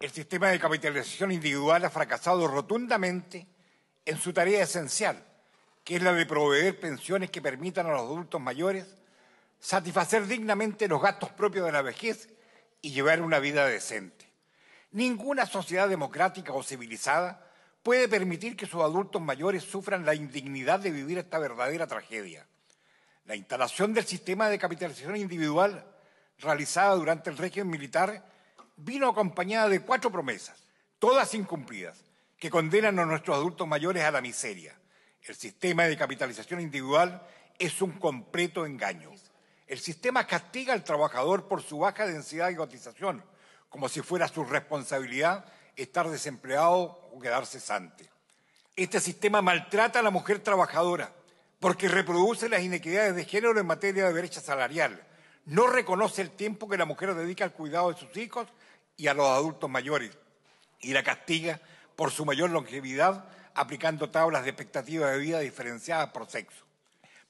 el sistema de capitalización individual ha fracasado rotundamente en su tarea esencial, que es la de proveer pensiones que permitan a los adultos mayores satisfacer dignamente los gastos propios de la vejez y llevar una vida decente. Ninguna sociedad democrática o civilizada puede permitir que sus adultos mayores sufran la indignidad de vivir esta verdadera tragedia. La instalación del sistema de capitalización individual realizada durante el régimen militar vino acompañada de cuatro promesas, todas incumplidas, que condenan a nuestros adultos mayores a la miseria. El sistema de capitalización individual es un completo engaño. El sistema castiga al trabajador por su baja densidad de cotización, como si fuera su responsabilidad estar desempleado o quedarse sante. Este sistema maltrata a la mujer trabajadora porque reproduce las inequidades de género en materia de brecha salarial, no reconoce el tiempo que la mujer dedica al cuidado de sus hijos y a los adultos mayores y la castiga por su mayor longevidad aplicando tablas de expectativas de vida diferenciadas por sexo.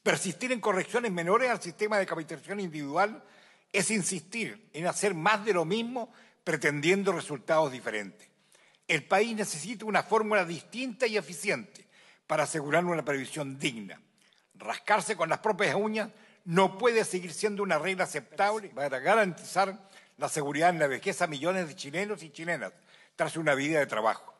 Persistir en correcciones menores al sistema de capitalización individual es insistir en hacer más de lo mismo pretendiendo resultados diferentes. El país necesita una fórmula distinta y eficiente para asegurar una previsión digna. Rascarse con las propias uñas no puede seguir siendo una regla aceptable para garantizar la seguridad en la vejez a millones de chilenos y chilenas tras una vida de trabajo.